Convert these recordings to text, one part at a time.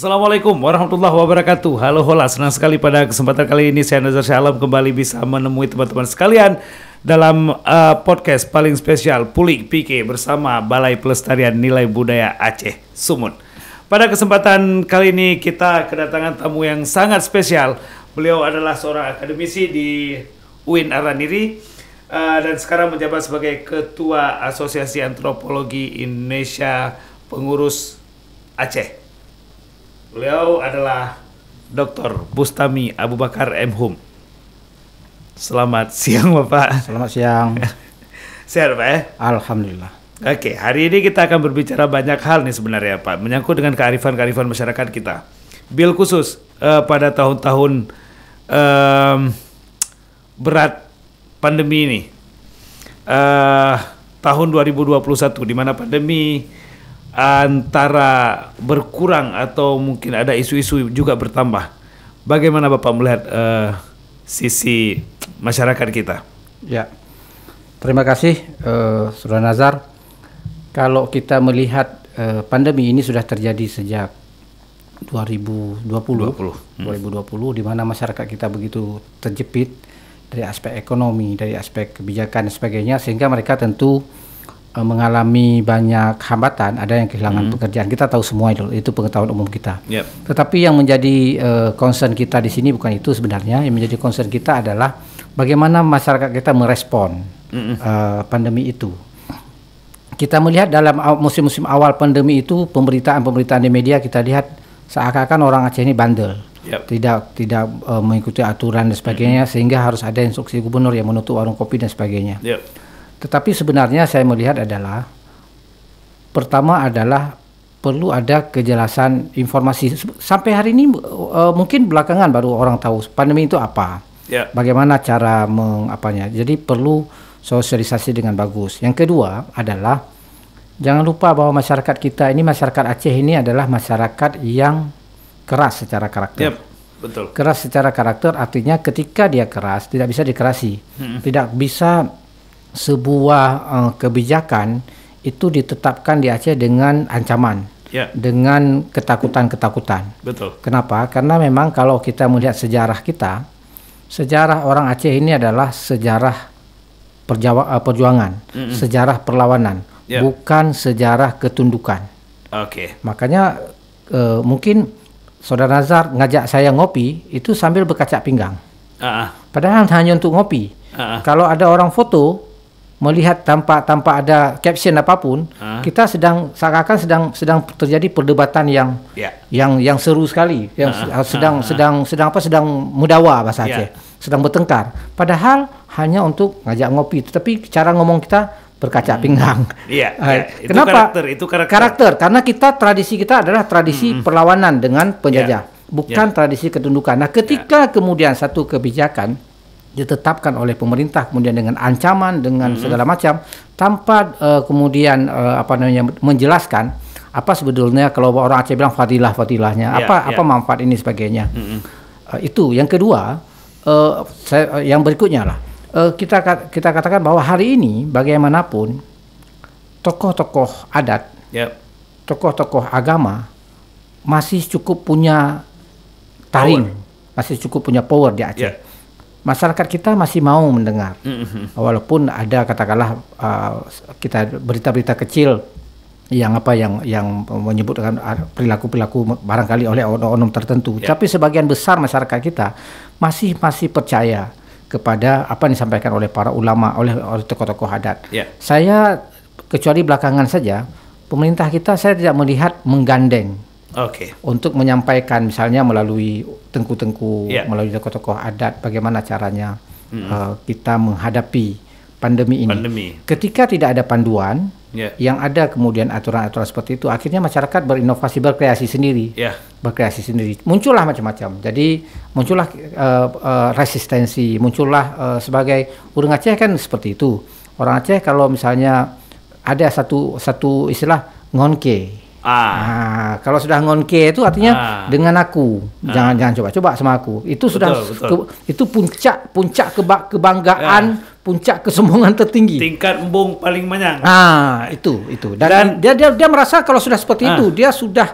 Assalamualaikum warahmatullahi wabarakatuh. Halo hola, senang sekali pada kesempatan kali ini saya Nazar Shalom kembali bisa menemui teman-teman sekalian dalam uh, podcast paling spesial Pulik PK bersama Balai Pelestarian Nilai Budaya Aceh Sumut. Pada kesempatan kali ini kita kedatangan tamu yang sangat spesial. Beliau adalah seorang akademisi di UIN Araniri uh, dan sekarang menjabat sebagai Ketua Asosiasi Antropologi Indonesia Pengurus Aceh. Beliau adalah Dr. Bustami Abu Bakar M. Hum. Selamat siang Bapak. Selamat siang. Sehat Pak ya? Alhamdulillah. Oke, hari ini kita akan berbicara banyak hal nih sebenarnya Pak, menyangkut dengan kearifan-kearifan masyarakat kita. Bil khusus uh, pada tahun-tahun um, berat pandemi ini. Uh, tahun 2021 di mana pandemi antara berkurang atau mungkin ada isu-isu juga bertambah. Bagaimana Bapak melihat uh, sisi masyarakat kita? Ya, terima kasih uh, Saudara Nazar. Kalau kita melihat uh, pandemi ini sudah terjadi sejak 2020, 20. Hmm. 2020 di mana masyarakat kita begitu terjepit dari aspek ekonomi, dari aspek kebijakan dan sebagainya sehingga mereka tentu Eh, mengalami banyak hambatan, ada yang kehilangan hmm. pekerjaan. Kita tahu semua itu, itu pengetahuan umum kita. Yep. Tetapi yang menjadi uh, concern kita di sini bukan itu sebenarnya. Yang menjadi concern kita adalah bagaimana masyarakat kita merespon uh, pandemi itu. Kita melihat dalam musim-musim awal pandemi itu pemberitaan-pemberitaan di media kita lihat seakan-akan orang Aceh ini bandel. Yep. tidak tidak uh, mengikuti aturan dan sebagainya mm -hmm. sehingga harus ada instruksi gubernur yang menutup warung kopi dan sebagainya. Yep. Tetapi sebenarnya saya melihat adalah pertama adalah perlu ada kejelasan informasi sampai hari ini uh, mungkin belakangan baru orang tahu pandemi itu apa. Yeah. Bagaimana cara mengapanya. Jadi perlu sosialisasi dengan bagus. Yang kedua adalah jangan lupa bahwa masyarakat kita ini masyarakat Aceh ini adalah masyarakat yang keras secara karakter. Yep. Betul. Keras secara karakter artinya ketika dia keras tidak bisa dikerasi, hmm. tidak bisa sebuah uh, kebijakan itu ditetapkan di Aceh dengan ancaman, yeah. dengan ketakutan-ketakutan. Betul. Kenapa? Karena memang kalau kita melihat sejarah kita, sejarah orang Aceh ini adalah sejarah perjawa, uh, perjuangan, mm -hmm. sejarah perlawanan, yeah. bukan sejarah ketundukan. Oke. Okay. Makanya uh, mungkin Saudara Nazar ngajak saya ngopi itu sambil berkaca pinggang. Uh -uh. Padahal hanya untuk ngopi. Uh -uh. Kalau ada orang foto melihat tanpa tanpa ada caption apapun, huh? kita sedang seakan sedang sedang terjadi perdebatan yang yeah. yang yang seru sekali, yang uh, sedang uh, -huh. sedang sedang apa sedang mudawa bahasa yeah. Ya. sedang bertengkar. Padahal hanya untuk ngajak ngopi, tetapi cara ngomong kita berkaca hmm. pinggang. Iya. Yeah, yeah. Kenapa? karakter, itu karakter. Karakter, karena kita tradisi kita adalah tradisi hmm. perlawanan dengan penjajah, yeah. bukan yeah. tradisi ketundukan. Nah, ketika yeah. kemudian satu kebijakan ditetapkan oleh pemerintah kemudian dengan ancaman dengan hmm. segala macam tanpa uh, kemudian uh, apa namanya menjelaskan apa sebetulnya kalau orang Aceh bilang fadilah fadilahnya yeah, apa yeah. apa ya. manfaat ini sebagainya -hmm. uh, itu yang kedua uh, saya, uh, yang berikutnya lah uh, kita kita katakan bahwa hari ini bagaimanapun tokoh-tokoh adat yep. Ya. tokoh-tokoh agama masih cukup punya taring power. masih cukup punya power di Aceh yeah masyarakat kita masih mau mendengar mm-hmm. walaupun ada katakanlah uh, kita berita-berita kecil yang apa yang yang menyebutkan uh, perilaku-perilaku barangkali oleh orang-orang tertentu yeah. tapi sebagian besar masyarakat kita masih masih percaya kepada apa yang disampaikan oleh para ulama oleh oleh tokoh-tokoh adat yeah. saya kecuali belakangan saja pemerintah kita saya tidak melihat menggandeng Oke. Okay. Untuk menyampaikan misalnya melalui tengku-tengku, yeah. melalui tokoh-tokoh adat bagaimana caranya mm uh, kita menghadapi pandemi ini. Pandemi. Ketika tidak ada panduan, yeah. yang ada kemudian aturan-aturan seperti itu, akhirnya masyarakat berinovasi berkreasi sendiri. Yeah. Berkreasi sendiri. Muncullah macam-macam. Jadi muncullah uh, uh, resistensi, muncullah uh, sebagai orang Aceh kan seperti itu. Orang Aceh kalau misalnya ada satu satu istilah ngonke Ah. Nah, kalau sudah ngonke itu artinya ah. dengan aku. Ah. Jangan jangan coba-coba sama aku. Itu sudah betul. Ke, itu puncak puncak keba kebanggaan, ah. puncak kesombongan tertinggi. Tingkat embung paling banyak. Ah, itu itu. Dan, Dan dia, dia dia merasa kalau sudah seperti ah. itu, dia sudah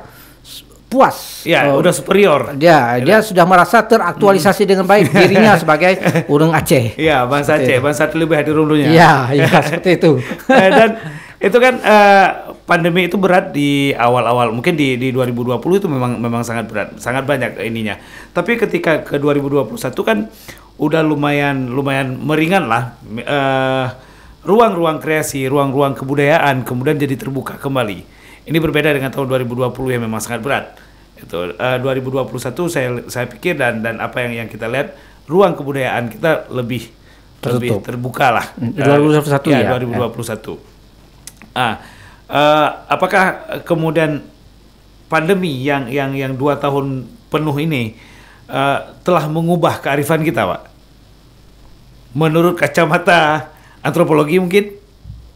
puas. Ya, uh, udah superior. Dia ya. dia sudah merasa teraktualisasi hmm. dengan baik dirinya sebagai urung Aceh. Iya, bangsa Aceh, bangsa terlebih hadir dulunya. Iya, iya seperti itu. Dan itu kan uh, pandemi itu berat di awal-awal mungkin di di 2020 itu memang memang sangat berat sangat banyak ininya tapi ketika ke 2021 kan udah lumayan lumayan meringan lah uh, ruang-ruang kreasi ruang-ruang kebudayaan kemudian jadi terbuka kembali ini berbeda dengan tahun 2020 yang memang sangat berat itu eh, uh, 2021 saya saya pikir dan dan apa yang yang kita lihat ruang kebudayaan kita lebih Tertutup. lebih terbuka lah 2021 mm, uh, ya, ya 2021 ya. ah uh, apakah kemudian pandemi yang yang yang dua tahun penuh ini uh, telah mengubah kearifan kita, Pak? Menurut kacamata antropologi mungkin?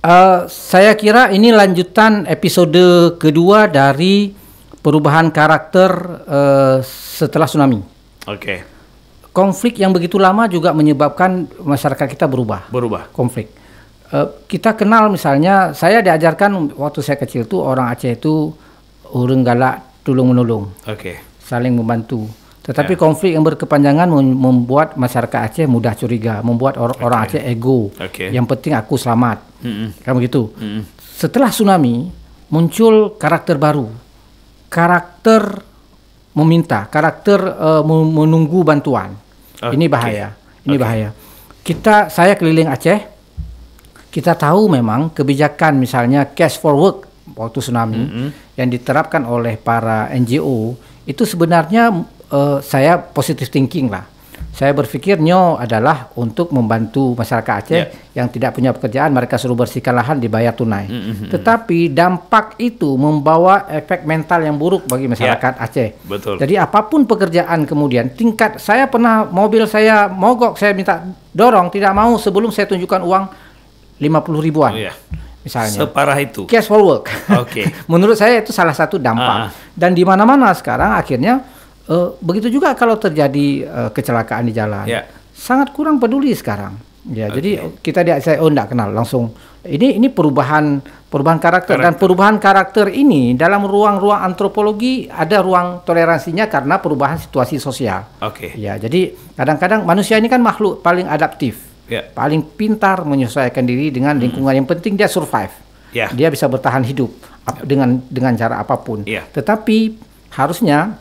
Uh, saya kira ini lanjutan episode kedua dari perubahan karakter uh, setelah tsunami. Oke. Okay. Konflik yang begitu lama juga menyebabkan masyarakat kita berubah. Berubah. Konflik. Eh, kita kenal misalnya saya diajarkan waktu saya kecil tuh orang Aceh itu urung galak tulung menolong. Oke. Okay. Saling membantu. Tetapi yeah. konflik yang berkepanjangan membuat masyarakat Aceh mudah curiga, membuat or okay. orang Aceh ego. Okay. Yang penting aku selamat. Mm -mm. Kan begitu. Mm -mm. Setelah tsunami muncul karakter baru. Karakter meminta, karakter uh, menunggu bantuan. Okay. Oh, Ini bahaya. Ini okay. bahaya. Kita saya keliling Aceh kita tahu memang kebijakan misalnya cash for work waktu tsunami mm -hmm. yang diterapkan oleh para NGO itu sebenarnya uh, saya positive thinking lah. Saya berpikir nyo adalah untuk membantu masyarakat Aceh yeah. yang tidak punya pekerjaan mereka suruh bersihkan lahan dibayar tunai. Mm -hmm. Tetapi dampak itu membawa efek mental yang buruk bagi ya. masyarakat yeah. Aceh. Betul. Jadi apapun pekerjaan kemudian tingkat saya pernah mobil saya mogok saya minta dorong tidak mau sebelum saya tunjukkan uang Lima puluh ribuan. Oh, yeah. Misalnya. Separah itu. Casual work. Oke. Okay. Menurut saya itu salah satu dampak. Ah. ah. Dan di mana-mana sekarang akhirnya uh, begitu juga kalau terjadi uh, kecelakaan di jalan. Yeah. Sangat kurang peduli sekarang. Ya, okay. jadi oh, kita dia saya oh enggak kenal langsung. Ini ini perubahan perubahan karakter, karakter. dan perubahan karakter ini dalam ruang-ruang antropologi ada ruang toleransinya karena perubahan situasi sosial. Oke. Okay. Ya, jadi kadang-kadang manusia ini kan makhluk paling adaptif yeah. paling pintar menyesuaikan diri dengan hmm. lingkungan. hmm. Yang penting dia survive. Yeah. Dia bisa bertahan hidup yeah. dengan dengan cara apapun. Yeah. Tetapi harusnya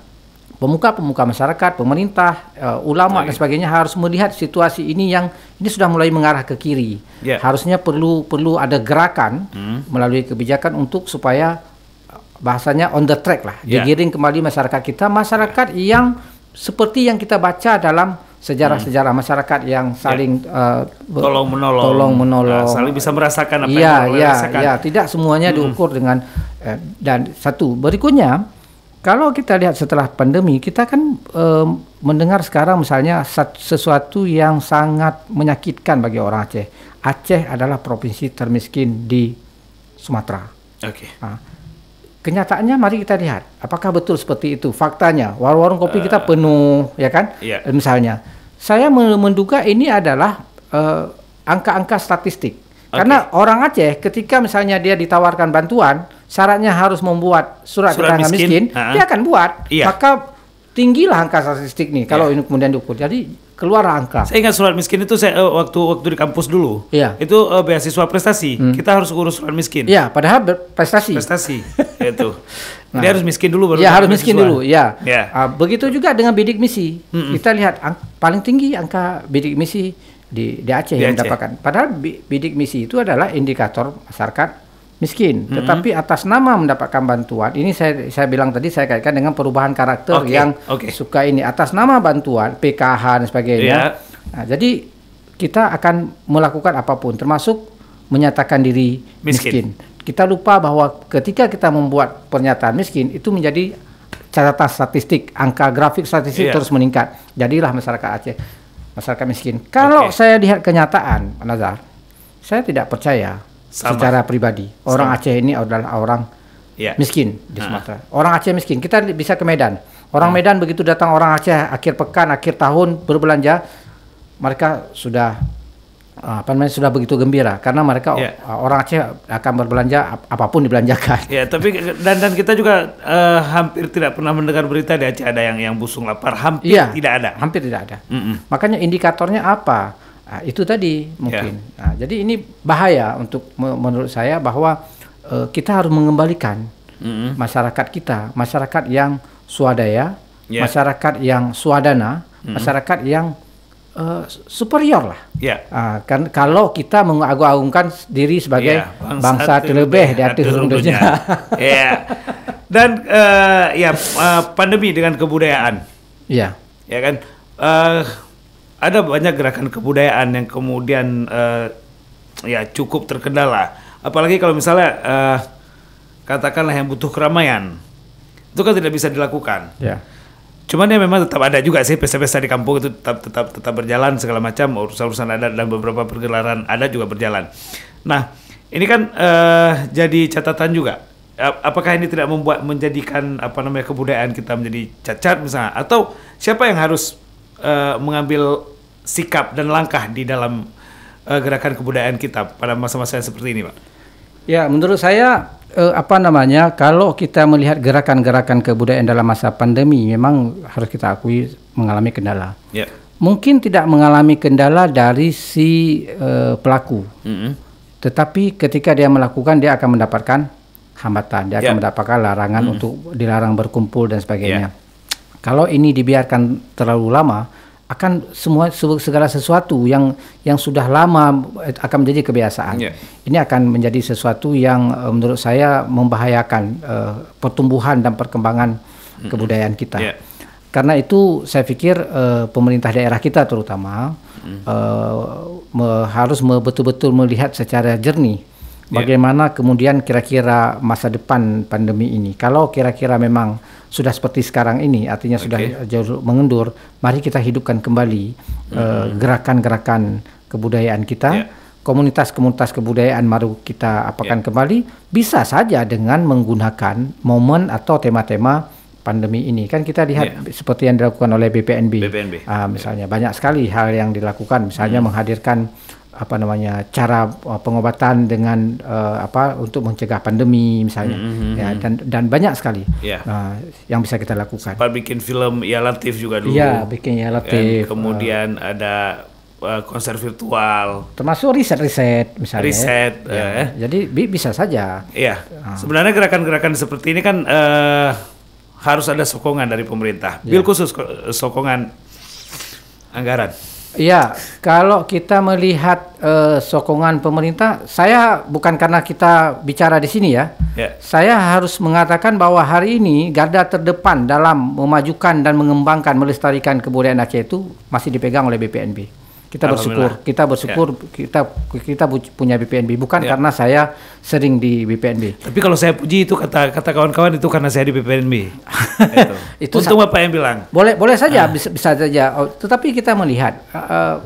pemuka-pemuka masyarakat, pemerintah, uh, ulama okay. dan sebagainya harus melihat situasi ini yang ini sudah mulai mengarah ke kiri. Yeah. Harusnya perlu perlu ada gerakan hmm. melalui kebijakan untuk supaya eh, bahasanya on the track lah, yeah. digiring kembali masyarakat kita, masyarakat yeah. yang seperti yang kita baca dalam sejarah-sejarah hmm. masyarakat yang ya. saling ya. Eh, uh, tolong menolong, tolong menolong, nah, saling bisa merasakan apa ya, yang ya, rasakan. Ya, tidak semuanya hmm. diukur dengan eh, dan satu berikutnya kalau kita lihat setelah pandemi kita kan eh, mendengar sekarang misalnya sesuatu yang sangat menyakitkan bagi orang Aceh. Aceh adalah provinsi termiskin di Sumatera. Oke. Okay. Nah, kenyataannya mari kita lihat apakah betul seperti itu faktanya warung-warung kopi uh, kita eh, penuh ya kan yeah. Iya. misalnya saya menduga ini adalah eh, angka-angka statistik okay. karena orang Aceh ketika misalnya dia ditawarkan bantuan syaratnya harus membuat surat, surat keterangan miskin, miskin uh ah. -huh. dia akan buat yeah. maka tinggilah angka statistik nih kalau yeah. ini kemudian diukur. Jadi keluar angka. Saya ingat surat miskin itu saya uh, waktu waktu di kampus dulu. Iya. Yeah. Itu uh, beasiswa prestasi. Hmm. Kita harus urus surat miskin. Iya, yeah, padahal prestasi. Prestasi itu. Nah, Dia harus miskin dulu baru. Iya, harus miskin dulu, ya. Yeah. Ya. Uh, begitu juga dengan bidik misi. Mm -mm. Kita lihat paling tinggi angka bidik misi di di Aceh di yang Aceh. Padahal bidik misi itu adalah indikator masyarakat miskin, mm-hmm. tetapi atas nama mendapatkan bantuan. Ini saya saya bilang tadi saya kaitkan dengan perubahan karakter okay. yang okay. suka ini atas nama bantuan PKH dan sebagainya. Yeah. Nah, jadi kita akan melakukan apapun termasuk menyatakan diri miskin. miskin. Kita lupa bahwa ketika kita membuat pernyataan miskin itu menjadi catatan statistik, angka grafik statistik yeah. terus meningkat. Jadilah masyarakat Aceh masyarakat miskin. Kalau okay. saya lihat kenyataan, Nazar, saya tidak percaya sama. secara pribadi. Orang Sama. Aceh ini adalah orang yeah. miskin di Sumatera. Uh. Orang Aceh miskin. Kita bisa ke Medan. Orang uh. Medan begitu datang orang Aceh akhir pekan, akhir tahun berbelanja, mereka sudah apa namanya sudah begitu gembira karena mereka yeah. orang Aceh akan berbelanja ap apapun dibelanjakan. Ya, yeah, tapi dan dan kita juga uh, hampir tidak pernah mendengar berita di Aceh ada yang yang busung lapar, hampir yeah, tidak ada. Hampir tidak ada. Mm -mm. Makanya indikatornya apa? Nah, itu tadi mungkin. Yeah. Ya. Nah, jadi ini bahaya untuk menurut saya bahwa uh, kita harus mengembalikan mm-hmm. masyarakat kita, masyarakat yang swadaya, yeah. masyarakat yang swadana, mm-hmm. masyarakat yang uh, superior lah. Yeah. Ya. Uh, kan kalau kita mengagung-agungkan diri sebagai yeah. bangsa, bangsa terlebih di atas dunia. yeah. Ya. Dan uh, ya uh, pandemi dengan kebudayaan. Iya. Yeah. Ya kan. Uh, ada banyak gerakan kebudayaan yang kemudian uh, ya cukup terkendala. Apalagi kalau misalnya uh, katakanlah yang butuh keramaian, itu kan tidak bisa dilakukan. Yeah. Cuman ya memang tetap ada juga sih pesta-pesta di kampung itu tetap tetap tetap berjalan segala macam urusan-urusan adat dan beberapa pergelaran ada juga berjalan. Nah ini kan uh, jadi catatan juga. Apakah ini tidak membuat menjadikan apa namanya kebudayaan kita menjadi cacat misalnya? Atau siapa yang harus uh, mengambil sikap dan langkah di dalam uh, gerakan kebudayaan kita pada masa-masa yang seperti ini, Pak? Ya, menurut saya uh, apa namanya kalau kita melihat gerakan-gerakan kebudayaan dalam masa pandemi memang harus kita akui mengalami kendala. Ya. Mungkin tidak mengalami kendala dari si uh, pelaku, mm -hmm. tetapi ketika dia melakukan dia akan mendapatkan hambatan, dia yeah. akan ya. mendapatkan larangan mm -hmm. untuk dilarang berkumpul dan sebagainya. Yeah. Kalau ini dibiarkan terlalu lama, akan semua segala sesuatu yang yang sudah lama eh, akan menjadi kebiasaan. Yeah. Ini akan menjadi sesuatu yang eh, menurut saya membahayakan uh, pertumbuhan dan perkembangan mm-hmm. kebudayaan kita. Yeah. Karena itu saya pikir uh, pemerintah daerah kita terutama mm-hmm. uh, me, harus betul-betul melihat secara jernih Ya. Bagaimana yeah. kemudian kira-kira masa depan pandemi ini? Kalau kira-kira memang sudah seperti sekarang ini, artinya okay. sudah jauh mengendur, mari kita hidupkan kembali eh, mm-hmm. gerakan-gerakan mm -hmm. uh, kebudayaan kita. Yeah komunitas-komunitas kebudayaan baru kita apakan yeah. kembali bisa saja dengan menggunakan momen atau tema-tema pandemi ini kan kita lihat yeah. seperti yang dilakukan oleh BPNB, BPNB. Uh, ah, misalnya yeah. banyak sekali hal yang dilakukan misalnya hmm. menghadirkan apa namanya cara uh, pengobatan dengan uh, apa untuk mencegah pandemi misalnya mm -hmm. ya hmm, hmm. dan dan banyak sekali yeah. uh, yang bisa kita lakukan. Sempat bikin film ya latif juga dulu. Iya, bikin ya latif. Uh. kemudian uh, ada uh, konser virtual. Termasuk riset-riset misalnya. Riset. Ya. Uh, ya. Eh. Jadi bi bisa saja. Iya. Uh. Sebenarnya gerakan-gerakan seperti ini kan uh, harus ada sokongan dari pemerintah. Bil iya. khusus eh, sokongan anggaran. Iya, kalau kita melihat uh, sokongan pemerintah, saya bukan karena kita bicara di sini ya. Yeah. Saya harus mengatakan bahwa hari ini garda terdepan dalam memajukan dan mengembangkan melestarikan kebudayaan Aceh itu masih dipegang oleh BPNB kita bersyukur kita bersyukur ya. kita kita punya BPNB bukan ya. karena saya sering di BPNB tapi kalau saya puji itu kata kata kawan-kawan itu karena saya di BPNB itu. untung apa yang bilang boleh boleh saja ah. bisa, bisa saja oh, tetapi kita melihat uh,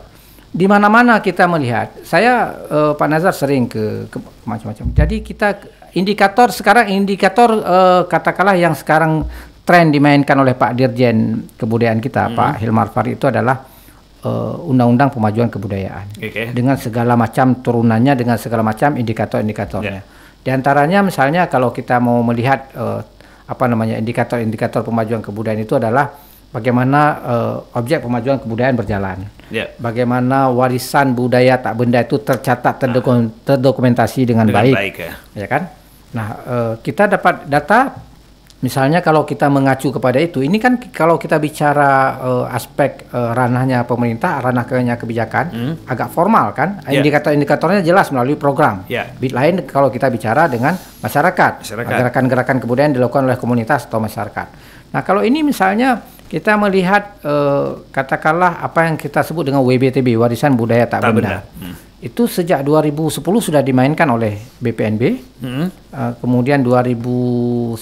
di mana-mana kita melihat saya uh, Pak Nazar sering ke, ke macam-macam jadi kita indikator sekarang indikator uh, katakanlah yang sekarang tren dimainkan oleh Pak Dirjen Kebudayaan kita hmm. Pak Hilmar Fari itu adalah Eh, undang-undang uh, pemajuan kebudayaan okay. dengan segala macam turunannya dengan segala macam indikator-indikatornya. Yeah. Di antaranya misalnya kalau kita mau melihat uh, apa namanya indikator-indikator pemajuan kebudayaan itu adalah bagaimana uh, objek pemajuan kebudayaan berjalan. Yeah. Bagaimana warisan budaya tak benda itu tercatat terdokumentasi dengan, dengan baik. baik ya. ya kan? Nah, uh, kita dapat data Misalnya kalau kita mengacu kepada itu, ini kan kalau kita bicara uh, aspek uh, ranahnya pemerintah, ranahnya kebijakan, mm. agak formal kan. Yeah. Indikator-indikatornya ya. jelas melalui program. Yeah. lain kalau kita bicara dengan masyarakat, nah, gerakan-gerakan kebudayaan dilakukan oleh komunitas atau masyarakat. Nah kalau ini misalnya kita melihat uh, katakanlah apa yang kita sebut dengan WBTB, Warisan Budaya Tak, tak Benda. benda. Hmm itu sejak 2010 sudah dimainkan oleh BPNB, hmm. uh, kemudian 2019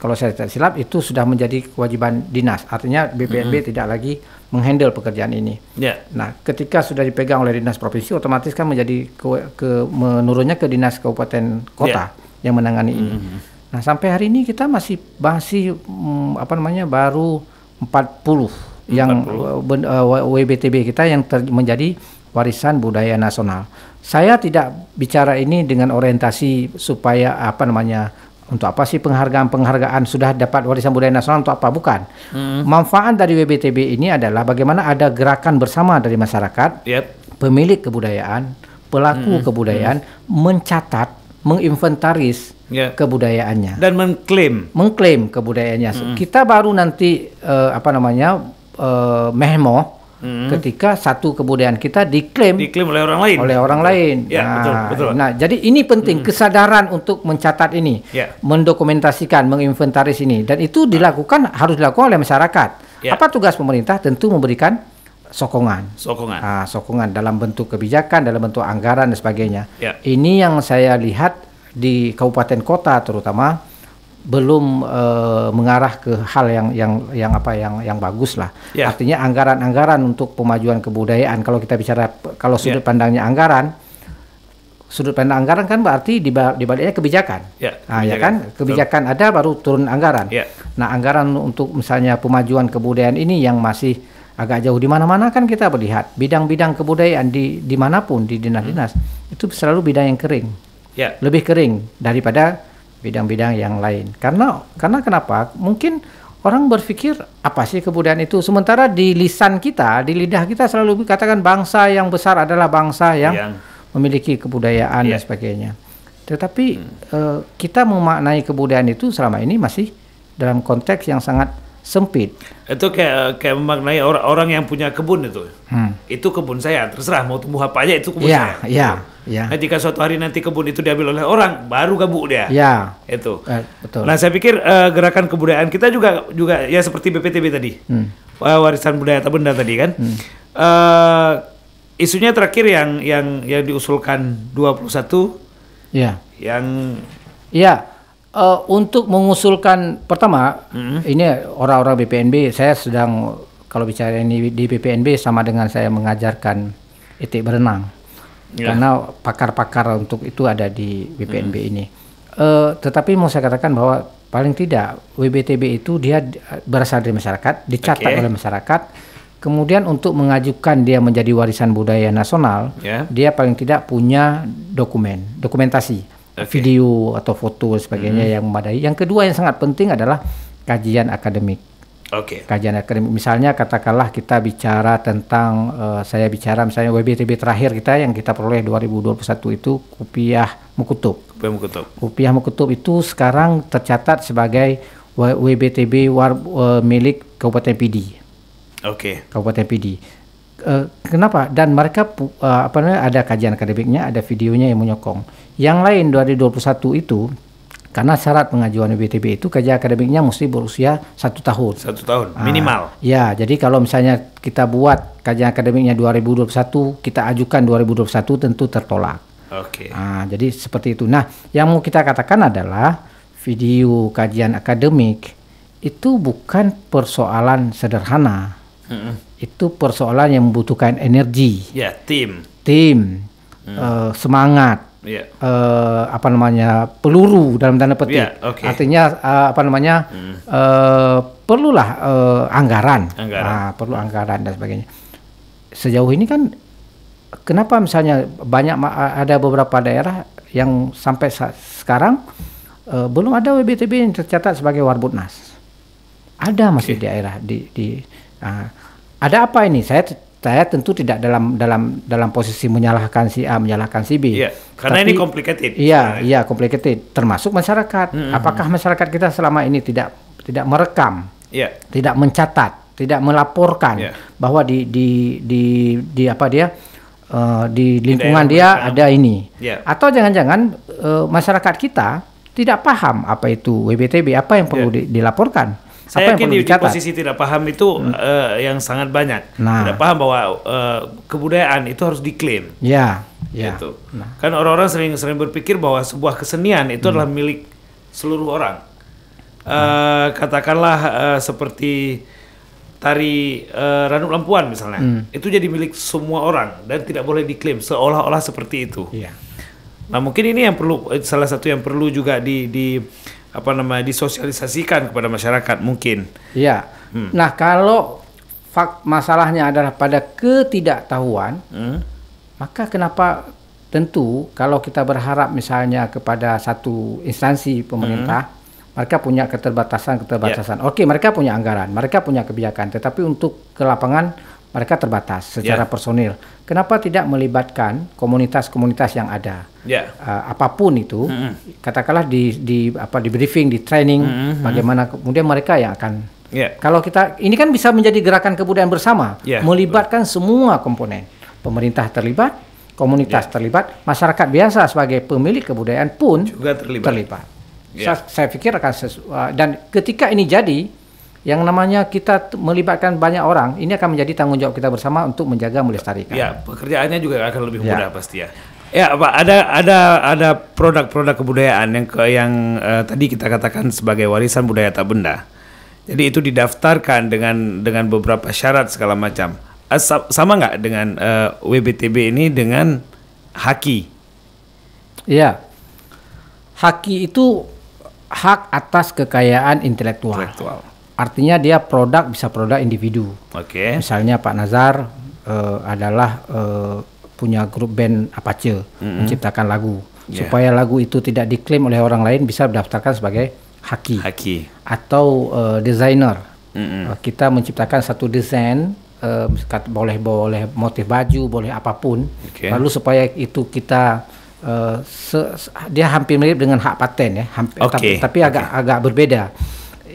kalau saya tidak silap itu sudah menjadi kewajiban dinas. Artinya BPNB mm -hmm. tidak lagi menghandle pekerjaan ini. Yeah. Nah, ketika sudah dipegang oleh dinas provinsi, otomatis kan menjadi ke, ke menurunnya ke dinas kabupaten kota yeah. yang menangani mm -hmm. ini. Mm-hmm. Nah, sampai hari ini kita masih masih mm, apa namanya baru 40 yang 40. Eh, eh, WBTB kita yang ter, menjadi warisan budaya nasional. Saya tidak bicara ini dengan orientasi supaya apa namanya untuk apa sih penghargaan-penghargaan sudah dapat warisan budaya nasional untuk apa? Bukan. Hmm. Manfaat dari WBTB ini adalah bagaimana ada gerakan bersama dari masyarakat, yep. pemilik kebudayaan, pelaku hmm. kebudayaan hmm. mencatat menginventaris yeah. kebudayaannya dan mengklaim mengklaim kebudayaannya. Mm. Kita baru nanti uh, apa namanya uh, mehmo hmm. ketika satu kebudayaan kita diklaim diklaim oleh orang lain oleh orang betul. lain ya, nah, betul, betul. nah jadi ini penting hmm. kesadaran untuk mencatat ini ya. mendokumentasikan menginventaris ini dan itu dilakukan harus dilakukan oleh masyarakat ya. apa tugas pemerintah tentu memberikan sokongan sokongan nah, sokongan dalam bentuk kebijakan dalam bentuk anggaran dan sebagainya ya. ini yang saya lihat di kabupaten kota terutama belum uh, mengarah ke hal yang yang yang apa yang yang bagus lah. Yeah. Artinya anggaran-anggaran untuk pemajuan kebudayaan kalau kita bicara kalau ya. sudut yeah. pandangnya anggaran sudut pandang anggaran kan berarti dibaliknya kebijakan. Yeah, ya, nah, ya kebijakan. ya kan kebijakan Betul. ada baru turun anggaran. Yeah. Nah, anggaran untuk misalnya pemajuan kebudayaan ini yang masih agak jauh di mana-mana kan kita melihat bidang-bidang kebudayaan di dimanapun di dinas-dinas hmm. itu selalu bidang yang kering. Yeah. Lebih kering daripada bidang-bidang yang lain. Karena karena kenapa? Mungkin orang berpikir apa sih kebudayaan itu? Sementara di lisan kita, di lidah kita selalu dikatakan bangsa yang besar adalah bangsa yang, yang. memiliki kebudayaan iya. dan sebagainya. Tetapi hmm. uh, kita memaknai kebudayaan itu selama ini masih dalam konteks yang sangat sempit. Itu kayak kayak memaknai orang orang yang punya kebun itu. Hmm. Itu kebun saya, terserah mau tumbuh apa aja itu kebun ya, saya. Iya, iya. Gitu. Nah, jika suatu hari nanti kebun itu diambil oleh orang, baru gabung dia. Iya. Itu. Eh, betul. Nah, saya pikir uh, gerakan kebudayaan kita juga juga ya seperti BPTB tadi. Hmm. Eh, warisan budaya benda tadi kan. Hmm. Uh, isunya terakhir yang yang yang diusulkan 21 Iya. Yang Iya Uh, untuk mengusulkan pertama hmm. ini orang-orang BPNB saya sedang kalau bicara ini di BPNB sama dengan saya mengajarkan etik berenang yeah. karena pakar-pakar untuk itu ada di BPNB hmm. ini. Uh, tetapi mau saya katakan bahwa paling tidak WBTB itu dia berasal dari masyarakat, dicatat okay. oleh masyarakat. Kemudian untuk mengajukan dia menjadi warisan budaya nasional, yeah. dia paling tidak punya dokumen, dokumentasi okay. video atau foto sebagainya hmm. yang memadai. Yang kedua yang sangat penting adalah kajian akademik. Oke. Okay. Kajian akademik. Misalnya katakanlah kita bicara tentang uh, saya bicara misalnya WBTB terakhir kita yang kita peroleh 2021 itu Kupiah Mukutub. Kupiah Mukutub. Kupiah Mukutub itu sekarang tercatat sebagai WBTB war, uh, milik Kabupaten PD. Oke. Okay. Kabupaten PD. Eh, kenapa dan mereka uh, apa namanya ada kajian akademiknya ada videonya yang menyokong yang lain 2021 itu karena syarat pengajuan WTB itu kajian akademiknya mesti berusia satu tahun. Satu tahun ah, minimal. ya, jadi kalau misalnya kita buat kajian akademiknya 2021, kita ajukan 2021 tentu tertolak. Oke. Okay. Uh, jadi seperti itu. Nah, yang mau kita katakan adalah video kajian akademik itu bukan persoalan sederhana itu persoalan yang membutuhkan energi. Ya, yeah, tim. Tim, hmm. uh, semangat, yeah. Ya. uh, apa namanya peluru dalam tanda petik. Yeah, okay. Artinya uh, apa namanya hmm. uh, perlulah uh, anggaran, anggaran. Nah, perlu anggaran dan sebagainya. Sejauh ini kan kenapa misalnya banyak ada beberapa daerah yang sampai sekarang uh, belum ada WBTB yang tercatat sebagai warbutnas. Ada masih okay. daerah di di uh, ada apa ini? Saya saya tentu tidak dalam dalam dalam posisi menyalahkan si A menyalahkan si B. Iya, karena Tapi, ini complicated. Iya, iya complicated termasuk masyarakat. Hmm. Apakah masyarakat kita selama ini tidak tidak merekam? Iya. Tidak mencatat, tidak melaporkan yeah. bahwa di di di di apa dia uh, di lingkungan di dia ada ini. Yeah. Atau jangan-jangan uh, masyarakat kita tidak paham apa itu WBTB, apa yang perlu yeah. di, dilaporkan saya yakin di, di posisi tidak paham itu hmm. uh, yang sangat banyak. Nah. Tidak paham bahwa uh, kebudayaan itu harus diklaim. Ya. ya. Gitu. Nah. Kan orang-orang sering-sering berpikir bahwa sebuah kesenian itu hmm. adalah milik seluruh orang. Uh, katakanlah uh, seperti tari uh, Ranuk Lampuan misalnya, hmm. itu jadi milik semua orang dan tidak boleh diklaim seolah-olah seperti itu. Yeah. Nah mungkin ini yang perlu salah satu yang perlu juga di, di apa namanya disosialisasikan kepada masyarakat mungkin. Iya. Hmm. Nah kalau fak masalahnya adalah pada ketidaktahuan, hmm. maka kenapa tentu kalau kita berharap misalnya kepada satu instansi pemerintah, hmm. mereka punya keterbatasan keterbatasan. Yeah. Oke mereka punya anggaran, mereka punya kebijakan, tetapi untuk ke lapangan mereka terbatas secara yeah. personil. Kenapa tidak melibatkan komunitas-komunitas yang ada? Yeah. Ya. Uh, apapun itu, mm -hmm. katakanlah di di apa di briefing, di training, mm -hmm. bagaimana kemudian mereka yang akan. Yeah. Kalau kita ini kan bisa menjadi gerakan kebudayaan bersama, yeah. Ya, melibatkan semua komponen, pemerintah terlibat, komunitas yeah. terlibat, masyarakat biasa sebagai pemilik kebudayaan pun juga terlibat. terlibat. Yeah. Saya, saya pikir akan sesu- eh, dan ketika ini jadi yang namanya kita melibatkan banyak orang, ini akan menjadi tanggung jawab kita bersama untuk menjaga melestarikan. Ya, pekerjaannya juga akan lebih mudah ya. pasti ya. Ya, Pak, ada ada ada produk-produk kebudayaan yang ke yang uh, tadi kita katakan sebagai warisan budaya tak benda. Jadi itu didaftarkan dengan dengan beberapa syarat segala macam. Uh, sama nggak dengan uh, eh, WBTB ini dengan haki? Iya. Haki itu hak atas kekayaan intelektual. intelektual Artinya dia produk bisa produk individu. Oke. Okay. Misalnya Pak Nazar uh, adalah uh, punya grup band Apache mm -hmm. menciptakan lagu. Yeah. Supaya lagu itu tidak diklaim oleh orang lain bisa mendaftarkan sebagai haki. Haki. Atau uh, desainer. Mm -hmm. uh, kita menciptakan satu desain uh, boleh boleh motif baju, boleh apapun. Okay. Lalu supaya itu kita uh, se, dia hampir mirip dengan hak paten ya, hampir, okay. tapi, tapi okay. agak berbeda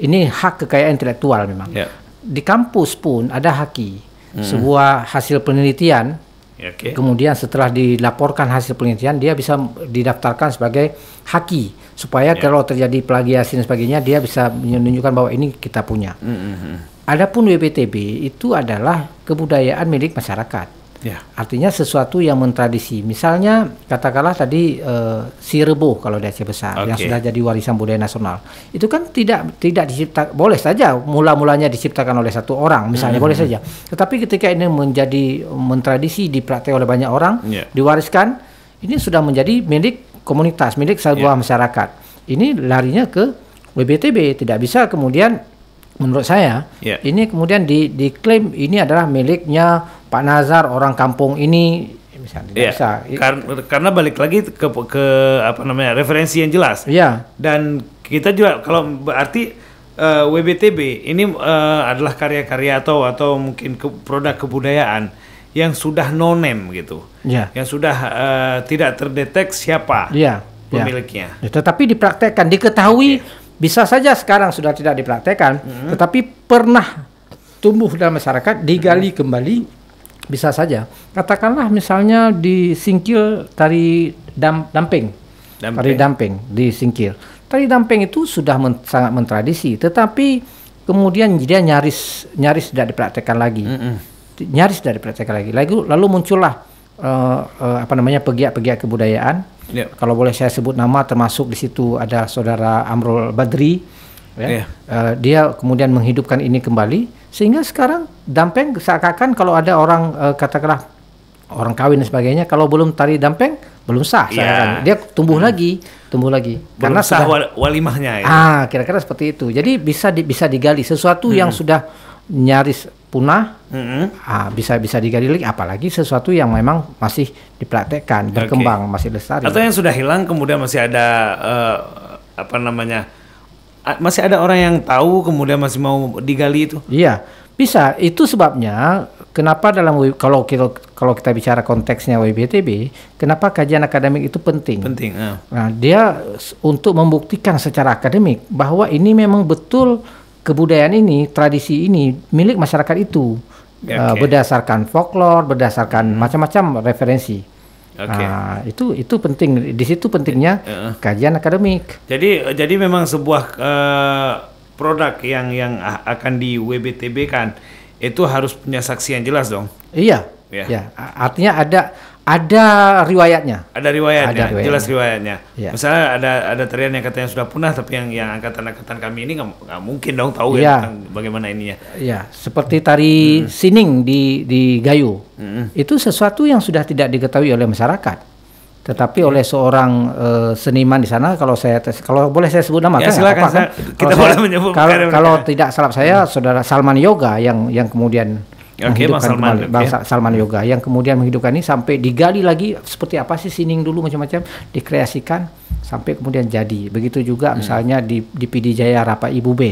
ini hak kekayaan intelektual memang. Yeah. Di kampus pun ada haki, hmm. sebuah hasil penelitian. Ya, okay. Kemudian setelah dilaporkan hasil penelitian, dia bisa didaftarkan sebagai haki supaya yeah. kalau terjadi plagiasi dan sebagainya, dia bisa menunjukkan bahwa ini kita punya. Mm -hmm. Adapun WPTB itu adalah kebudayaan milik masyarakat. Yeah. Artinya sesuatu yang mentradisi. Misalnya katakanlah tadi uh, si rebo kalau di Aceh Besar okay. yang sudah jadi warisan budaya nasional. Itu kan tidak tidak dicipta boleh saja mula-mulanya diciptakan oleh satu orang misalnya hmm. boleh saja. Tetapi ketika ini menjadi mentradisi dipraktek oleh banyak orang, yeah. diwariskan, ini sudah menjadi milik komunitas, milik sebuah yeah. masyarakat. Ini larinya ke WBTB, tidak bisa kemudian menurut saya yeah. ini kemudian di, diklaim ini adalah miliknya Pak Nazar orang kampung ini misalnya yeah. bisa. Iya, Kar karena balik lagi ke ke apa namanya referensi yang jelas. Ya. Yeah. Dan kita juga kalau berarti uh, eh, WBTB ini uh, adalah karya-karya atau atau mungkin ke, produk kebudayaan yang sudah nonem gitu. Yeah. Yang sudah uh, tidak terdetek siapa yeah. Iya. pemiliknya. Yeah. Tetapi dipraktekkan, diketahui yeah. bisa saja sekarang sudah tidak dipraktekkan, mm -hmm. tetapi pernah tumbuh dalam masyarakat digali mm -hmm. kembali bisa saja. Katakanlah misalnya di Singkil tari dam, damping. damping, tari damping di Singkil. Tari damping itu sudah men, sangat mentradisi, tetapi kemudian dia nyaris nyaris tidak dipraktekkan lagi, mm -mm. nyaris tidak dipraktekkan lagi. Lalu lalu muncullah uh, uh, apa namanya pegiat-pegiat kebudayaan. Yep. Ya. Kalau boleh saya sebut nama, termasuk di situ ada saudara Amrul Badri. Ya. Yeah. Iya. Uh, dia kemudian menghidupkan ini kembali sehingga sekarang dampeng seakan-akan kalau ada orang uh, katakanlah orang kawin dan sebagainya kalau belum tari dampeng belum sah yeah. Iya. Dia tumbuh hmm. lagi, tumbuh lagi. Belum Karena sah sudah, walimahnya ya. Ah, kira-kira seperti itu. Jadi bisa di, bisa digali sesuatu hmm. yang sudah nyaris punah hmm ah, bisa bisa digali lagi apalagi sesuatu yang memang masih dipraktekkan berkembang okay. masih lestari atau yang sudah hilang kemudian masih ada uh, apa namanya masih ada orang yang tahu kemudian masih mau digali itu? Iya, bisa. Itu sebabnya kenapa dalam kalau kita kalau kita bicara konteksnya WBTB, kenapa kajian akademik itu penting? Penting. Uh. Nah, dia untuk membuktikan secara akademik bahwa ini memang betul kebudayaan ini, tradisi ini milik masyarakat itu. Okay. Eh, berdasarkan folklore, berdasarkan macam-macam referensi. Okay. Nah, itu itu penting di situ pentingnya uh. kajian akademik. Jadi eh, jadi memang sebuah uh, produk yang yang akan di WBTB kan itu harus punya saksi yang jelas dong. Iya. Yeah. Ya, iya. artinya ada ada riwayatnya. Ada riwayatnya, ada riwayatnya. jelas riwayatnya. Ya. Misalnya ada ada terian yang katanya sudah punah, tapi yang yang angkatan-angkatan kami ini nggak mungkin dong tahu ya, ya bagaimana ininya. Ya, seperti tari hmm. sining di di Gayo, hmm. itu sesuatu yang sudah tidak diketahui oleh masyarakat tetapi iya. oleh seorang uh, seniman di sana kalau saya kalau boleh saya sebut nama ya, kan, silakan, apa, kan? kita kalau boleh saya, menyebut kalau, kalau tidak salah saya hmm. saudara Salman Yoga yang yang kemudian okay, menghidupkan Salman, kembali Bang Salman Yoga yang kemudian menghidupkan ini sampai digali lagi seperti apa sih sining dulu macam-macam dikreasikan sampai kemudian jadi begitu juga hmm. misalnya di di PD Jaya Rapa Ibu B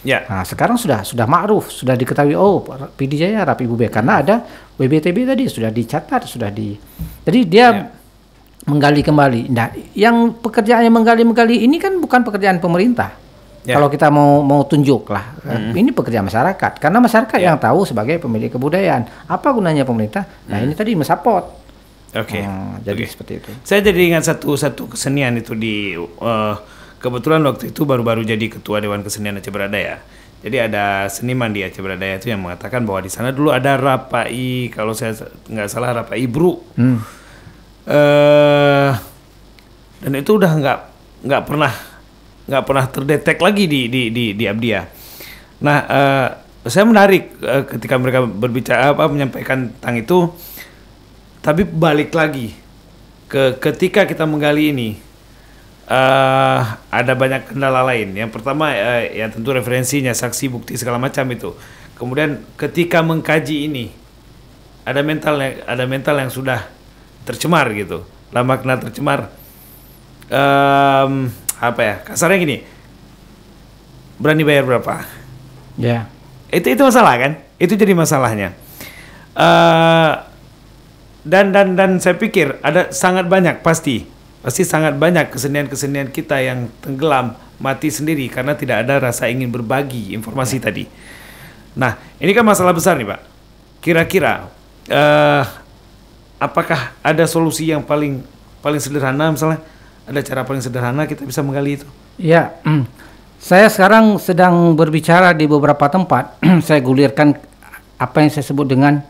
Yeah. Nah, sekarang sudah sudah ma'ruf, sudah diketahui oh PD Jaya Rapi Ibu B karena ada WBTB tadi sudah dicatat, sudah di. Jadi dia yeah. menggali kembali. Nah, yang pekerjaannya menggali-menggali ini kan bukan pekerjaan pemerintah Yeah. Kalau kita mau mau tunjuk lah, hmm. ini pekerja masyarakat. Karena masyarakat yeah. yang tahu sebagai pemilik kebudayaan. Apa gunanya pemerintah? Nah hmm. ini tadi mensupport. Oke. Okay. Nah, jadi okay. seperti itu. Saya jadi ingat satu satu kesenian itu di uh, kebetulan waktu itu baru-baru jadi ketua Dewan Kesenian Aceh Beradaya. Jadi ada seniman di Aceh Beradaya itu yang mengatakan bahwa di sana dulu ada Rapai, kalau saya nggak salah Rapai Bru. mm. Uh, dan itu udah nggak nggak pernah nggak pernah terdetek lagi di di di, di Abdia. Nah, uh, saya menarik uh, ketika mereka berbicara apa menyampaikan tentang itu, tapi balik lagi ke ketika kita menggali ini uh, ada banyak kendala lain. Yang pertama uh, ya tentu referensinya, saksi, bukti segala macam itu. Kemudian ketika mengkaji ini ada mental yang ada mental yang sudah tercemar gitu, lama kena tercemar. Um, apa ya kasarnya gini berani bayar berapa ya yeah. itu itu masalah kan itu jadi masalahnya uh, dan dan dan saya pikir ada sangat banyak pasti pasti sangat banyak kesenian-kesenian kita yang tenggelam mati sendiri karena tidak ada rasa ingin berbagi informasi okay. Ya. tadi. Nah, ini kan masalah besar nih, Pak. Kira-kira uh, apakah ada solusi yang paling paling sederhana misalnya ada cara paling sederhana kita bisa menggali itu? Ya, mm. saya sekarang sedang berbicara di beberapa tempat. saya gulirkan apa yang saya sebut dengan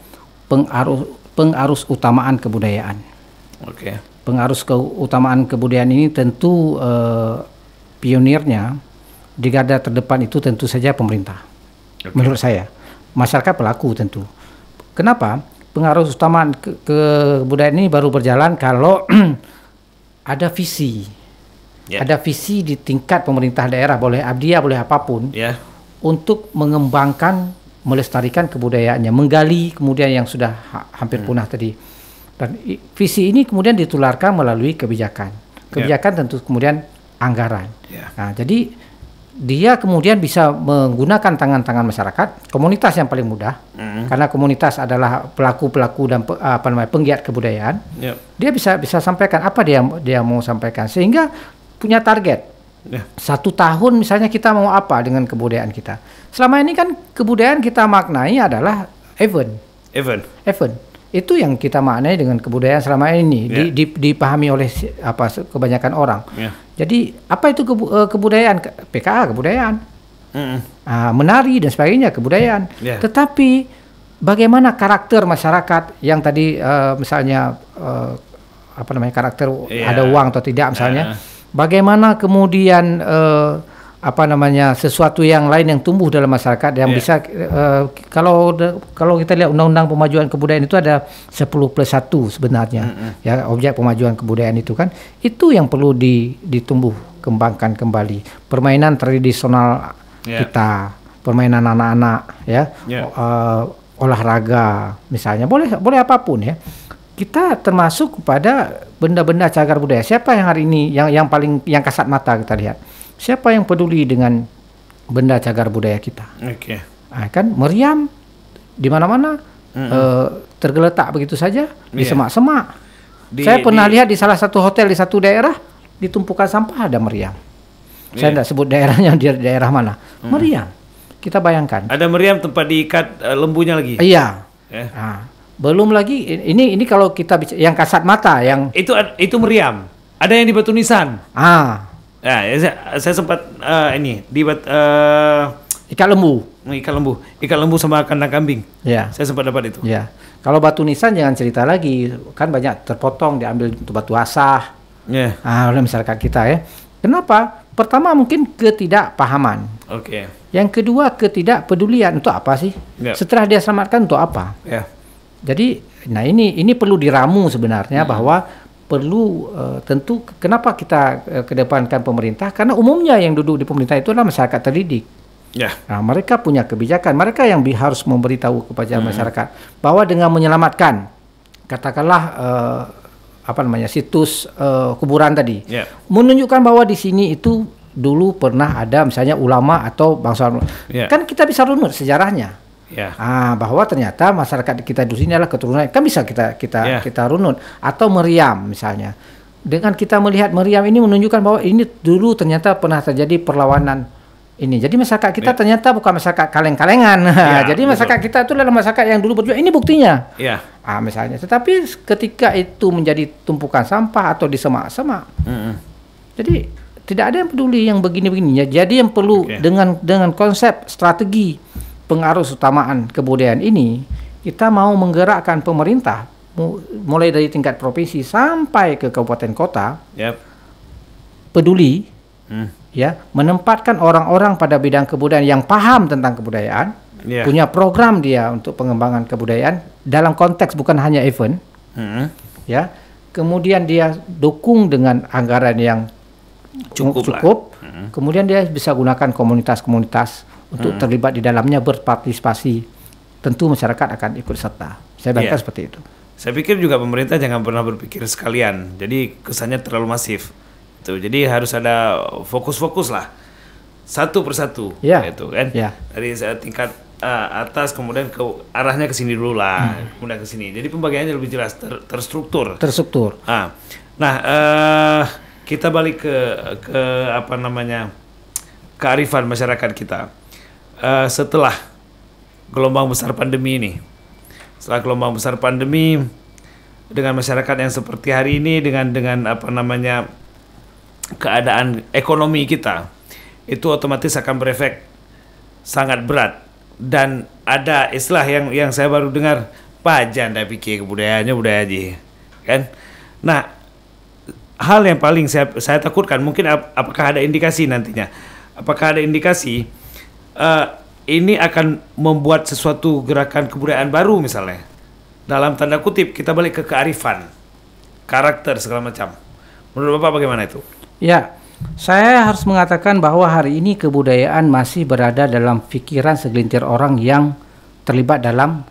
pengarus pengarus utamaan kebudayaan. Oke. Okay. Pengarus keutamaan kebudayaan ini tentu uh, pionirnya di garda terdepan itu tentu saja pemerintah. Okay. Menurut saya, masyarakat pelaku tentu. Kenapa? Pengaruh utamaan ke kebudayaan ini baru berjalan kalau ada visi. Yeah. Ada visi di tingkat pemerintah daerah, boleh abdia, ya, boleh apapun, yeah. untuk mengembangkan, melestarikan kebudayaannya, menggali kemudian yang sudah ha hampir hmm. punah tadi. Dan visi ini kemudian ditularkan melalui kebijakan. Ya. Kebijakan yeah. tentu kemudian anggaran. Yeah. Nah, jadi dia kemudian bisa menggunakan tangan-tangan masyarakat, komunitas yang paling mudah, mm. karena komunitas adalah pelaku-pelaku dan pe, apa namanya penggiat kebudayaan. Yep. Ya. Dia bisa bisa sampaikan apa dia dia mau sampaikan sehingga punya target. Yeah. Satu tahun misalnya kita mau apa dengan kebudayaan kita. Selama ini kan kebudayaan kita maknai adalah event. Event. Event itu yang kita maknai dengan kebudayaan selama ini yeah. di, ya. di, dipahami oleh apa kebanyakan orang. Yeah. Jadi apa itu eh, ke, kebudayaan PKA kebudayaan mm. uh, ah, menari dan sebagainya kebudayaan. Yeah. Tetapi bagaimana karakter masyarakat yang tadi uh, misalnya uh, apa namanya karakter yeah. ada uang atau tidak misalnya. Uh. Bagaimana kemudian uh, apa namanya sesuatu yang lain yang tumbuh dalam masyarakat yang yeah. bisa uh, kalau kalau kita lihat undang-undang pemajuan kebudayaan itu ada 10 plus satu sebenarnya mm -hmm. ya objek pemajuan kebudayaan itu kan itu yang perlu di, ditumbuh kembangkan kembali permainan tradisional yeah. kita permainan anak-anak ya yeah. Iya. uh, olahraga misalnya boleh boleh apapun ya kita termasuk kepada benda-benda cagar budaya siapa yang hari ini yang yang paling yang kasat mata kita lihat Siapa yang peduli dengan benda cagar budaya kita? Oke. Okay. Nah, kan meriam di mana-mana mm -hmm. uh, tergeletak begitu saja yeah. di iya. semak-semak. Saya pernah di... lihat di salah satu hotel di satu daerah ditumpukan sampah ada meriam. Yeah. Saya tidak iya. sebut daerahnya di daerah mana. Mm. Meriam. Kita bayangkan. Ada meriam tempat diikat uh, lembunya lagi. Iya. Yeah. Ya. Nah, belum lagi ini ini kalau kita bicara yang kasat mata yang itu itu meriam. Ada yang di Batu Nisan. Ah. Nah, saya, saya sempat uh, ini dibuat uh, eh, ikan lembu. Ikan lembu, ikan lembu sama kandang kambing. Ya. Saya sempat dapat itu. Ya. Kalau batu nisan jangan cerita lagi, kan banyak terpotong diambil untuk batu asah. Ya. Yeah. Ah, oleh masyarakat kita ya. Kenapa? Pertama mungkin ketidakpahaman. Oke. Okay. Yang kedua ketidakpedulian untuk apa sih? Yeah. Setelah dia selamatkan untuk apa? Ya. Yeah. Jadi, nah ini ini perlu diramu sebenarnya hmm. bahwa perlu uh, tentu kenapa kita uh, kedepankan pemerintah karena umumnya yang duduk di pemerintah itu adalah masyarakat terdidik. Yeah. Nah, mereka punya kebijakan, mereka yang bi harus memberitahu kepada hmm. masyarakat bahwa dengan menyelamatkan katakanlah uh, apa namanya situs uh, kuburan tadi yeah. menunjukkan bahwa di sini itu dulu pernah ada misalnya ulama atau bangsa Yeah. Kan kita bisa runut sejarahnya. Yeah. Ah, bahwa ternyata masyarakat kita di sini adalah keturunan kan bisa kita kita yeah. kita runut atau meriam misalnya. Dengan kita melihat meriam ini menunjukkan bahwa ini dulu ternyata pernah terjadi perlawanan ini. Jadi masyarakat kita yeah. ternyata bukan masyarakat kaleng-kalengan. Yeah, Jadi masyarakat kita itu adalah masyarakat yang dulu berjuang. Ini buktinya. Yeah. Ah misalnya. Tetapi ketika itu menjadi tumpukan sampah atau disemak semak-semak. Mm Jadi tidak ada yang peduli yang begini-begini. Jadi yang perlu okay. Ya. dengan dengan konsep strategi pengaruh utamaan kebudayaan ini, kita mau menggerakkan pemerintah mulai dari tingkat provinsi sampai ke kabupaten kota. Yep. Peduli hmm. ya, menempatkan orang-orang pada bidang kebudayaan yang paham tentang kebudayaan, yeah. punya program dia untuk pengembangan kebudayaan dalam konteks bukan hanya event. Hmm. Ya. Kemudian dia dukung dengan anggaran yang cukup, cukup. cukup. Hmm. kemudian dia bisa gunakan komunitas-komunitas untuk hmm. terlibat di dalamnya berpartisipasi tentu masyarakat akan ikut serta saya bantah yeah. seperti itu saya pikir juga pemerintah jangan pernah berpikir sekalian jadi kesannya terlalu masif itu jadi harus ada fokus-fokus lah satu persatu yeah. itu kan yeah. dari tingkat uh, atas kemudian ke arahnya ke sini dulu lah hmm. kemudian ke sini jadi pembagiannya lebih jelas ter, terstruktur terstruktur ah. nah, nah uh, kita balik ke ke apa namanya kearifan masyarakat kita uh, setelah gelombang besar pandemi ini. Setelah gelombang besar pandemi dengan masyarakat yang seperti hari ini dengan dengan apa namanya keadaan ekonomi kita itu otomatis akan berefek sangat berat dan ada istilah yang yang saya baru dengar pajan dah pikir kebudayaannya budaya aja kan nah hal yang paling saya saya takutkan mungkin ap, apakah ada indikasi nantinya apakah ada indikasi uh, ini akan membuat sesuatu gerakan kebudayaan baru misalnya. Dalam tanda kutip kita balik ke kearifan, karakter segala macam. Menurut Bapak bagaimana itu? Ya, saya harus mengatakan bahwa hari ini kebudayaan masih berada dalam pikiran segelintir orang yang terlibat dalam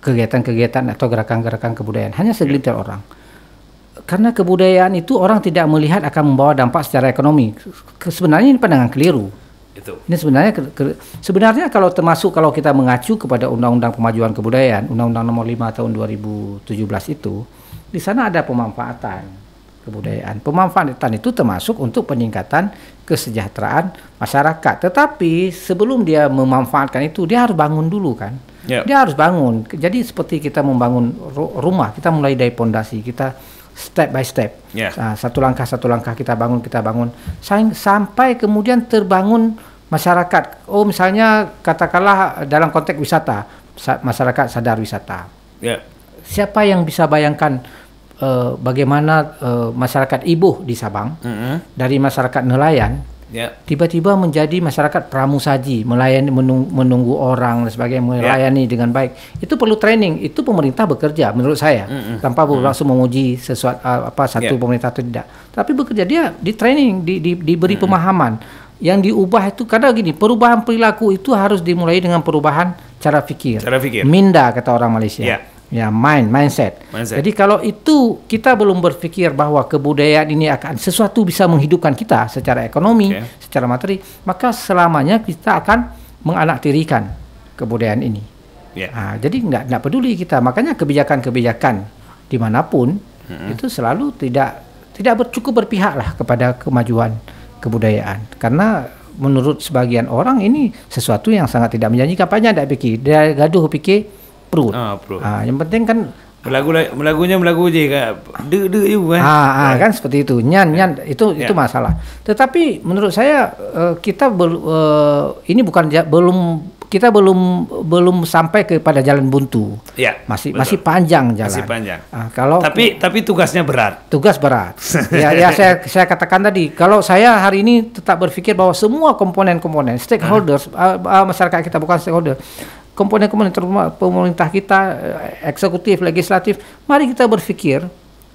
kegiatan-kegiatan atau gerakan-gerakan kebudayaan. Hanya ya. segelintir orang. Karena kebudayaan itu orang tidak melihat akan membawa dampak secara ekonomi. Sebenarnya ini pandangan keliru itu. Ini sebenarnya ke, ke, sebenarnya kalau termasuk kalau kita mengacu kepada Undang-Undang Pemajuan Kebudayaan, Undang-Undang Nomor 5 Tahun 2017 itu, di sana ada pemanfaatan kebudayaan. Pemanfaatan itu termasuk untuk peningkatan kesejahteraan masyarakat. Tetapi sebelum dia memanfaatkan itu, dia harus bangun dulu kan. Yep. Ya. Dia harus bangun. Jadi seperti kita membangun rumah, kita mulai dari pondasi, kita step by step. Yeah. Uh, satu langkah satu langkah kita bangun kita bangun sampai kemudian terbangun masyarakat. Oh misalnya katakanlah dalam konteks wisata masyarakat sadar wisata. Yeah. Siapa yang bisa bayangkan uh, bagaimana uh, masyarakat ibu di Sabang mm -hmm. dari masyarakat nelayan tiba ya. tiba-tiba menjadi masyarakat pramusaji, melayani menung, menunggu orang dan sebagainya, ya. melayani yeah. dengan baik. Itu perlu training. Itu pemerintah bekerja menurut saya, mm -mm. tanpa mm -mm. langsung memuji sesuatu apa satu yeah. pemerintah atau tidak. Tapi bekerja dia di training, di, di, diberi mm -mm. pemahaman. Yang diubah itu karena gini, perubahan perilaku itu harus dimulai dengan perubahan cara pikir. Cara pikir. Minda kata orang Malaysia. Yeah Ya, mind, mindset. mindset. Jadi kalau itu kita belum berpikir bahwa kebudayaan ini akan sesuatu bisa menghidupkan kita secara ekonomi, okay. secara materi, maka selamanya kita akan menganaktirikan kebudayaan ini. Yeah. Nah, jadi tidak peduli kita. Makanya kebijakan-kebijakan dimanapun hmm itu selalu tidak tidak cukup berpihak lah kepada kemajuan kebudayaan. Karena menurut sebagian orang ini sesuatu yang sangat tidak menjanjikan. Banyak tidak pikir, dia gaduh pikir perut. Ha, Ha, yang penting kan lagu melagunya melagu je kan. De de you kan. Ha, ah, ah, ha kan. kan seperti itu. Nyan nyan ya. itu yeah. itu ya. masalah. Tetapi menurut saya eh, kita bel, eh, ini bukan belum kita belum belum sampai kepada jalan buntu. Ya, masih betul. masih panjang jalan. Masih panjang. Ah, kalau tapi tapi tugasnya berat. Tugas berat. ya ya saya saya katakan tadi kalau saya hari ini tetap berpikir bahwa semua komponen-komponen stakeholders Uh, uh, masyarakat kita bukan stakeholder komponen-komponen terutama pemerintah kita, eh, eksekutif, legislatif, mari kita berpikir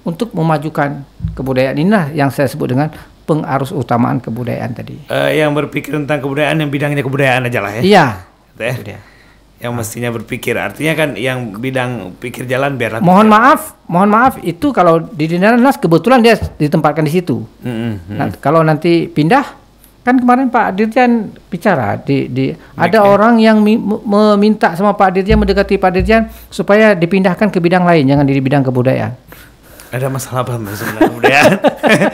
untuk memajukan kebudayaan inilah yang saya sebut dengan pengarus utamaan kebudayaan tadi. Uh, yang berpikir tentang kebudayaan yang bidangnya kebudayaan aja lah ya. Iya. Teh, gitu ya. Yang mestinya berpikir artinya kan yang bidang pikir jalan biar. Mohon pikir. maaf, mohon maaf itu kalau di Dinas kebetulan dia ditempatkan di situ. Mm -hmm. nah, kalau nanti pindah kan kemarin Pak Dirjen bicara di, di Mereka. ada orang yang mi, meminta sama Pak Dirjen mendekati Pak Dirjen supaya dipindahkan ke bidang lain jangan di bidang kebudayaan. Ada masalah apa masalah kebudayaan?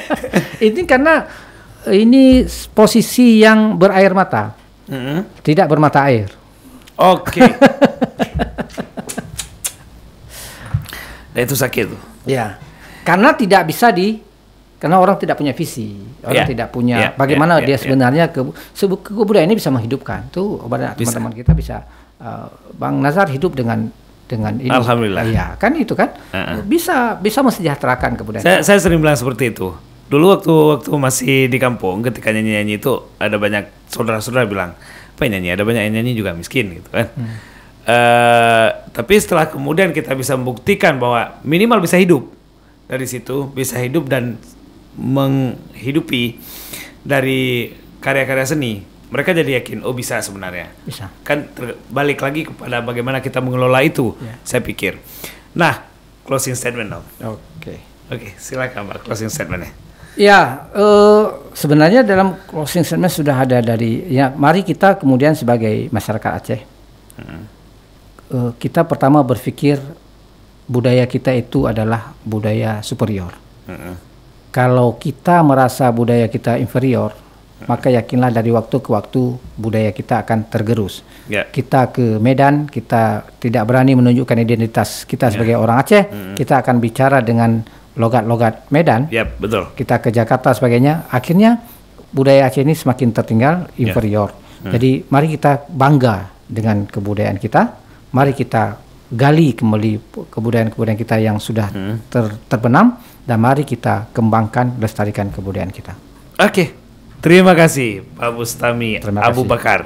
ini karena ini posisi yang berair mata, mm -hmm. tidak bermata air. Oke. Okay. nah, itu sakit. Ya, karena tidak bisa di karena orang tidak punya visi, orang yeah. tidak punya yeah. bagaimana yeah. Ya. dia yeah. sebenarnya ke, kebudayaan ini bisa menghidupkan. Tuh teman-teman kita bisa uh, Bang Nazar hidup dengan dengan ini. Alhamdulillah. Iya, kan itu kan uh -uh. bisa bisa mensejahterakan kebudayaan. Saya, saya sering bilang seperti itu. Dulu waktu waktu masih di kampung ketika nyanyi-nyanyi itu ada banyak saudara-saudara bilang, "Apa nyanyi? Ada banyak yang nyanyi juga miskin" gitu kan. Hmm. Uh, tapi setelah kemudian kita bisa membuktikan bahwa minimal bisa hidup dari situ bisa hidup dan menghidupi dari karya-karya seni mereka jadi yakin oh bisa sebenarnya bisa kan balik lagi kepada bagaimana kita mengelola itu yeah. saya pikir nah closing statement dong oke okay. oke okay, silakan pak closing statementnya ya uh, sebenarnya dalam closing statement sudah ada dari ya mari kita kemudian sebagai masyarakat Aceh hmm. uh, kita pertama berpikir budaya kita itu adalah budaya superior hmm kalau kita merasa budaya kita inferior, maka yakinlah dari waktu ke waktu budaya kita akan tergerus. Yeah. Kita ke Medan, kita tidak berani menunjukkan identitas kita yeah. sebagai orang Aceh, hmm. kita akan bicara dengan logat-logat Medan. Yep, ya, betul. Kita ke Jakarta sebagainya, akhirnya budaya Aceh ini semakin tertinggal, ya. inferior. Yeah. Hmm. Jadi mari kita bangga dengan kebudayaan kita, mari kita gali kembali kebudayaan-kebudayaan kita yang sudah hmm. ter, terbenam dan mari kita kembangkan lestarikan kebudayaan kita. Oke. Okay. Terima kasih Pak Bustami Terima kasih. Bakar.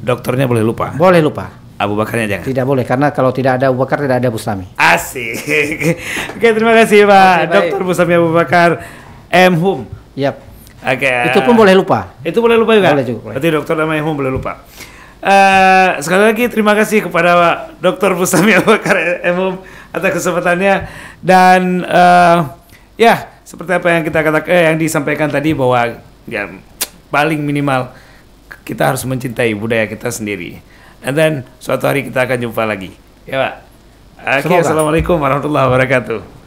Dokternya boleh lupa. Boleh lupa. Abu Bakarnya jangan. Tidak boleh karena kalau tidak ada Abu Bakar tidak ada Bustami. Asik. Oke, terima kasih Pak okay, Dokter Bustami Abu Bakar M Hum. Yap. Oke. Okay. Itu pun boleh lupa. Itu boleh lupa juga. Boleh juga. Berarti dokter namanya Hum boleh lupa. Eh, sekali lagi terima kasih kepada Dr. Bustami Abakar MUM atas kesempatannya dan uh, ya seperti apa yang kita katakan eh, yang disampaikan tadi bahwa ya paling minimal kita harus mencintai budaya kita sendiri. And then suatu hari kita akan jumpa lagi. Ya Pak. Oke, okay, Assalamualaikum warahmatullahi wabarakatuh.